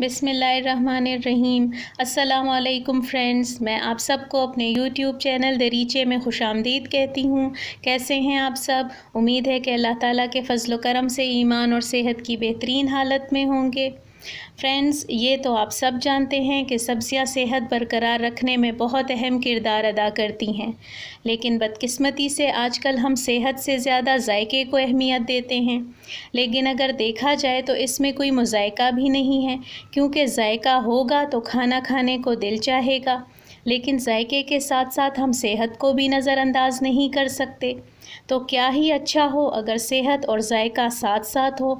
बिसमीम अल्लाम फ्रेंड्स मैं आप सबको अपने यूट्यूब चैनल दरीचे में खुश आमदीद कहती हूँ कैसे हैं आप सब उम्मीद है कि अल्लाह ताला के फ़ज़ल करम से ईमान और सेहत की बेहतरीन हालत में होंगे फ्रेंड्स ये तो आप सब जानते हैं कि सब्ज़ियाँ सेहत बरकरार रखने में बहुत अहम किरदार अदा करती हैं लेकिन बदकिस्मती से आजकल हम सेहत से ज़्यादा जायके को अहमियत देते हैं लेकिन अगर देखा जाए तो इसमें कोई मुजायका भी नहीं है क्योंकि जायका होगा तो खाना खाने को दिल चाहेगा लेकिन जायके के साथ साथ हम सेहत को भी नज़रअंदाज नहीं कर सकते तो क्या ही अच्छा हो अगर सेहत और जायका साथ साथ हो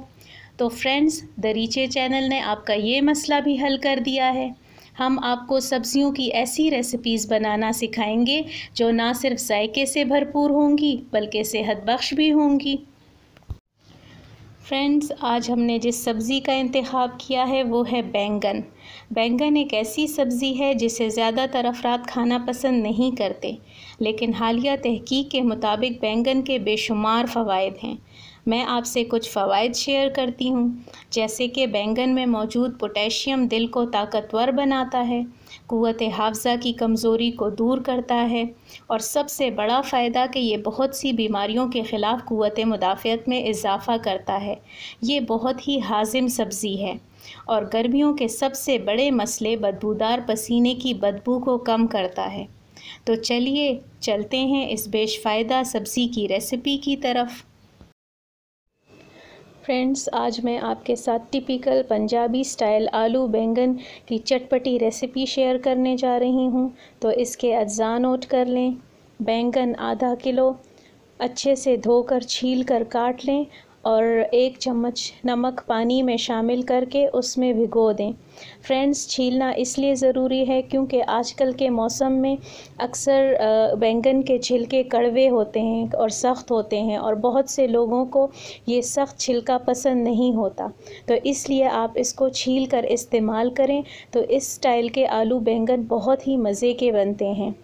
तो फ्रेंड्स दरीचे चैनल ने आपका ये मसला भी हल कर दिया है हम आपको सब्जियों की ऐसी रेसिपीज़ बनाना सिखाएंगे जो ना सिर्फ जायके से भरपूर होंगी बल्कि सेहत बख्श भी होंगी फ्रेंड्स आज हमने जिस सब्ज़ी का इंतखब किया है वो है बैंगन बैंगन एक ऐसी सब्ज़ी है जिसे ज़्यादातर अफराद खाना पसंद नहीं करते लेकिन हालिया तहकीक के मुताबिक बैंगन के बेशुमार फ़वाद हैं मैं आपसे कुछ फ़वाद शेयर करती हूँ जैसे कि बैंगन में मौजूद पोटेशियम दिल को ताकतवर बनाता है क़वत हाफजा की कमज़ोरी को दूर करता है और सबसे बड़ा फ़ायदा कि ये बहुत सी बीमारियों के ख़िलाफ़ क़वत मुदाफ़त में इजाफ़ा करता है ये बहुत ही हाजिम सब्ज़ी है और गर्मियों के सबसे बड़े मसले बदबूदार पसीने की बदबू को कम करता है तो चलिए चलते हैं इस बेशफ़ायदा सब्ज़ी की रेसिपी की तरफ फ्रेंड्स आज मैं आपके साथ टिपिकल पंजाबी स्टाइल आलू बैंगन की चटपटी रेसिपी शेयर करने जा रही हूँ तो इसके अज्जा नोट कर लें बैंगन आधा किलो अच्छे से धोकर छील कर काट लें और एक चम्मच नमक पानी में शामिल करके उसमें भिगो दें फ्रेंड्स छीलना इसलिए ज़रूरी है क्योंकि आजकल के मौसम में अक्सर बैंगन के छिलके कड़वे होते हैं और सख्त होते हैं और बहुत से लोगों को ये सख्त छिलका पसंद नहीं होता तो इसलिए आप इसको छील कर इस्तेमाल करें तो इस स्टाइल के आलू बैंगन बहुत ही मज़े के बनते हैं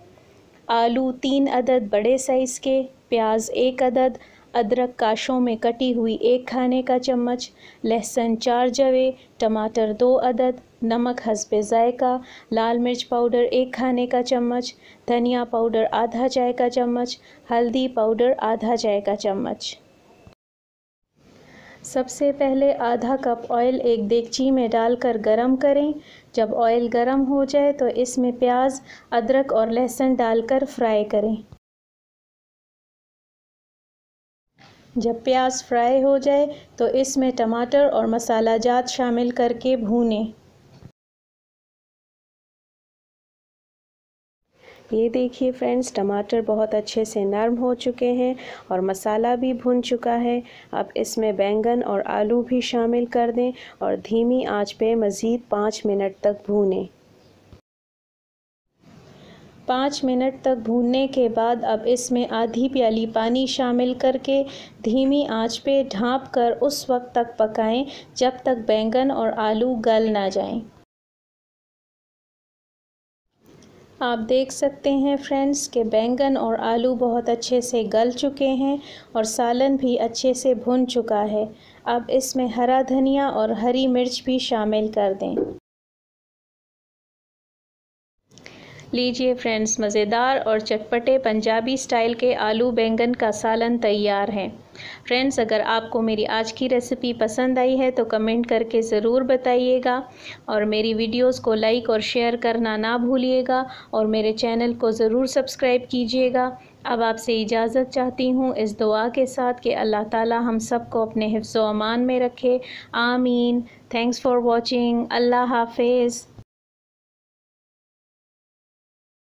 आलू तीन अदद बड़े साइज़ के प्याज एक अदद अदरक काशों में कटी हुई एक खाने का चम्मच लहसुन चार जवे टमाटर दो अदद नमक हसब ज़ायका लाल मिर्च पाउडर एक खाने का चम्मच धनिया पाउडर आधा चाय का चम्मच हल्दी पाउडर आधा चाय का चम्मच सबसे पहले आधा कप ऑयल एक देगची में डालकर गरम करें जब ऑयल गरम हो जाए तो इसमें प्याज अदरक और लहसुन डालकर फ्राई करें जब प्याज फ्राई हो जाए तो इसमें टमाटर और मसाला जात शामिल करके भूनें ये देखिए फ्रेंड्स टमाटर बहुत अच्छे से नरम हो चुके हैं और मसाला भी भुन चुका है अब इसमें बैंगन और आलू भी शामिल कर दें और धीमी आंच पे मज़ीद पाँच मिनट तक भूनें पाँच मिनट तक भूनने के बाद अब इसमें आधी प्याली पानी शामिल करके धीमी आंच पे ढाँप कर उस वक्त तक पकाएं जब तक बैंगन और आलू गल ना जाएं। आप देख सकते हैं फ्रेंड्स के बैंगन और आलू बहुत अच्छे से गल चुके हैं और सालन भी अच्छे से भुन चुका है अब इसमें हरा धनिया और हरी मिर्च भी शामिल कर दें लीजिए फ्रेंड्स मज़ेदार और चटपटे पंजाबी स्टाइल के आलू बैंगन का सालन तैयार है फ्रेंड्स अगर आपको मेरी आज की रेसिपी पसंद आई है तो कमेंट करके ज़रूर बताइएगा और मेरी वीडियोस को लाइक और शेयर करना ना भूलिएगा और मेरे चैनल को ज़रूर सब्सक्राइब कीजिएगा अब आपसे इजाज़त चाहती हूँ इस दुआ के साथ कि अल्लाह ताला हम सबको अपने हिफ्ज़ अमान में रखे आमीन थैंक्स फॉर वॉचिंग अल्लाह हाफिज़